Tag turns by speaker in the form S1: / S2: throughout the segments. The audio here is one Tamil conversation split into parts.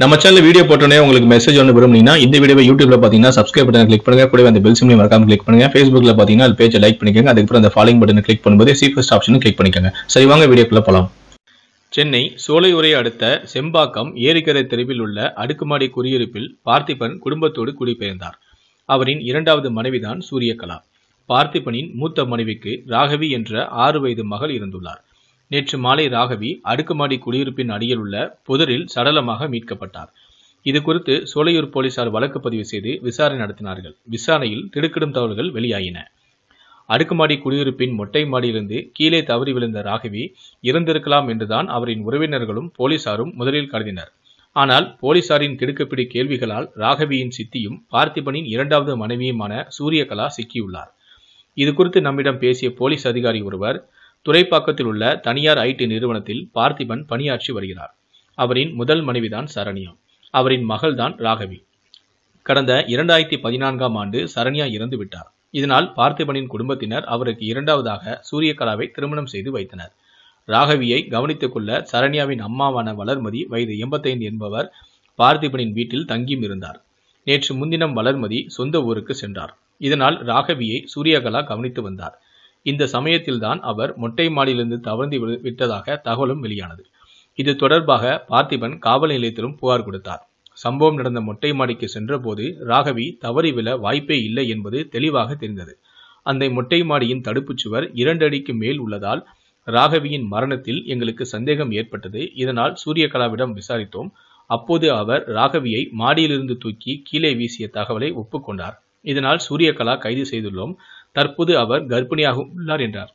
S1: நம்ம சேனல் வீடியோ போட்டோன்னே உங்களுக்கு மெசேஜ் ஒன்று விரும்புனீங்கன்னா இந்த வீடியோ யூடியூப்ல பார்த்தீங்கன்னா சப்ஸ்கிரைப் பட்டன் கிளிக் பண்ணுங்க கூட அந்த பெல் சிம்லையும் மறக்காம கிளிக் பண்ணுங்க ஃபேஸ்புக்ல பார்த்தீங்கன்னா அது பேஜை லைக் பண்ணிக்கோங்க அதுக்கப்புறம் அந்த ஃபாலோ பட்டன் கிளிக் பண்ணும்போது சீஃபஸ்ட் ஆப்ஷன் கிளிக் பண்ணிக்கோங்க சரி வாங்க வீடியோக்குள்ள போலாம் சென்னை உரை அடுத்த செம்பாக்கம் ஏரிக்கரை தெருவில் உள்ள அடுக்குமாடி குடியிருப்பில் பார்த்திபன் குடும்பத்தோடு குடிபெயர்ந்தார் அவரின் இரண்டாவது மனைவிதான் சூரியகலா பார்த்திபனின் மூத்த மனைவிக்கு ராகவி என்ற ஆறு வயது மகள் இருந்துள்ளார் நேற்று மாலை ராகவி அடுக்குமாடி குடியிருப்பின் அடியில் உள்ள புதரில் சடலமாக மீட்கப்பட்டார் இது குறித்து சோலையூர் போலீசார் வழக்கு பதிவு செய்து விசாரணை நடத்தினார்கள் விசாரணையில் திடுக்கிடும் தகவல்கள் வெளியாயின அடுக்குமாடி குடியிருப்பின் மொட்டை மாடியிலிருந்து கீழே தவறி விழுந்த ராகவி இறந்திருக்கலாம் என்றுதான் அவரின் உறவினர்களும் போலீசாரும் முதலில் கருதினர் ஆனால் போலீசாரின் திடுக்கப்பிடி கேள்விகளால் ராகவியின் சித்தியும் பார்த்திபனின் இரண்டாவது மனைவியுமான சூரியகலா சிக்கியுள்ளார் இது குறித்து நம்மிடம் பேசிய போலீஸ் அதிகாரி ஒருவர் துறைப்பாக்கத்தில் உள்ள தனியார் ஐடி நிறுவனத்தில் பார்த்திபன் பணியாற்றி வருகிறார் அவரின் முதல் மனைவிதான் சரண்யா அவரின் மகள்தான் ராகவி கடந்த இரண்டாயிரத்தி பதினான்காம் ஆண்டு சரண்யா இறந்து விட்டார் இதனால் பார்த்திபனின் குடும்பத்தினர் அவருக்கு இரண்டாவதாக சூரியகலாவை திருமணம் செய்து வைத்தனர் ராகவியை கவனித்துக் கொள்ள சரண்யாவின் அம்மாவான வளர்மதி வயது எண்பத்தைந்து என்பவர் பார்த்திபனின் வீட்டில் தங்கியும் இருந்தார் நேற்று முன்தினம் வளர்மதி சொந்த ஊருக்கு சென்றார் இதனால் ராகவியை சூரியகலா கவனித்து வந்தார் இந்த சமயத்தில்தான் அவர் மொட்டை மாடியிலிருந்து தவறி விட்டதாக தகவலும் வெளியானது இது தொடர்பாக பார்த்திபன் காவல் நிலையத்திலும் புகார் கொடுத்தார் சம்பவம் நடந்த மொட்டை மாடிக்கு சென்றபோது ராகவி தவறி விழ வாய்ப்பே இல்லை என்பது தெளிவாக தெரிந்தது அந்த மொட்டை மாடியின் தடுப்புச் சுவர் இரண்டு அடிக்கு மேல் உள்ளதால் ராகவியின் மரணத்தில் எங்களுக்கு சந்தேகம் ஏற்பட்டது இதனால் சூரியகலாவிடம் விசாரித்தோம் அப்போது அவர் ராகவியை மாடியிலிருந்து தூக்கி கீழே வீசிய தகவலை ஒப்புக்கொண்டார் இதனால் சூரியகலா கைது செய்துள்ளோம் தற்போது அவர் கர்ப்பிணியாக உள்ளார் என்றார்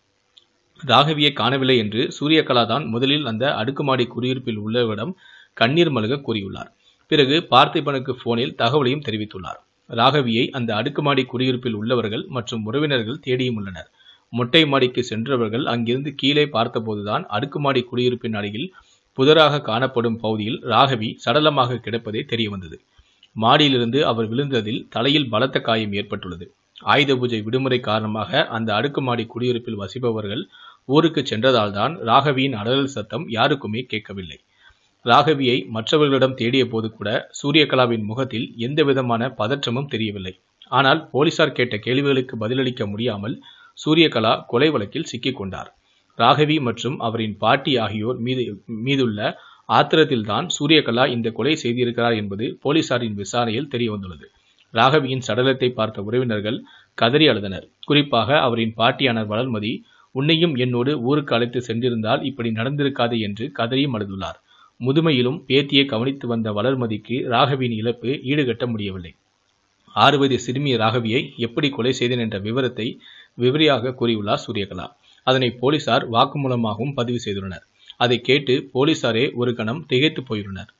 S1: ராகவியை காணவில்லை என்று சூரியகலா தான் முதலில் அந்த அடுக்குமாடி குடியிருப்பில் உள்ளவரிடம் கண்ணீர் மல்க கூறியுள்ளார் பிறகு பார்த்திபனுக்கு போனில் தகவலையும் தெரிவித்துள்ளார் ராகவியை அந்த அடுக்குமாடி குடியிருப்பில் உள்ளவர்கள் மற்றும் உறவினர்கள் தேடியும் உள்ளனர் மொட்டை மாடிக்கு சென்றவர்கள் அங்கிருந்து கீழே பார்த்தபோதுதான் அடுக்குமாடி குடியிருப்பின் அருகில் புதராக காணப்படும் பகுதியில் ராகவி சடலமாக கிடப்பதே தெரியவந்தது மாடியிலிருந்து அவர் விழுந்ததில் தலையில் பலத்த காயம் ஏற்பட்டுள்ளது ஆயுத பூஜை விடுமுறை காரணமாக அந்த அடுக்குமாடி குடியிருப்பில் வசிப்பவர்கள் ஊருக்கு சென்றதால்தான் ராகவியின் அடல் சத்தம் யாருக்குமே கேட்கவில்லை ராகவியை மற்றவர்களிடம் தேடிய போது கூட சூரியகலாவின் முகத்தில் எந்த விதமான பதற்றமும் தெரியவில்லை ஆனால் போலீசார் கேட்ட கேள்விகளுக்கு பதிலளிக்க முடியாமல் சூரியகலா கொலை வழக்கில் சிக்கிக்கொண்டார் ராகவி மற்றும் அவரின் பாட்டி ஆகியோர் மீது மீதுள்ள ஆத்திரத்தில்தான் சூரியகலா இந்த கொலை செய்திருக்கிறார் என்பது போலீசாரின் விசாரணையில் தெரியவந்துள்ளது ராகவியின் சடலத்தை பார்த்த உறவினர்கள் கதறி அழுதனர் குறிப்பாக அவரின் பாட்டியான வளர்மதி உன்னையும் என்னோடு ஊருக்கு அழைத்து சென்றிருந்தால் இப்படி நடந்திருக்காது என்று கதறியும் அழுதுள்ளார் முதுமையிலும் பேத்தியை கவனித்து வந்த வளர்மதிக்கு ராகவியின் இழப்பு ஈடுகட்ட முடியவில்லை ஆறு சிறுமி சிறுமிய ராகவியை எப்படி கொலை செய்தேன் என்ற விவரத்தை விவரியாக கூறியுள்ளார் சூரியகலா அதனை போலீசார் வாக்குமூலமாகவும் பதிவு செய்துள்ளனர் அதை கேட்டு போலீசாரே ஒரு கணம் திகைத்து போயுள்ளனர்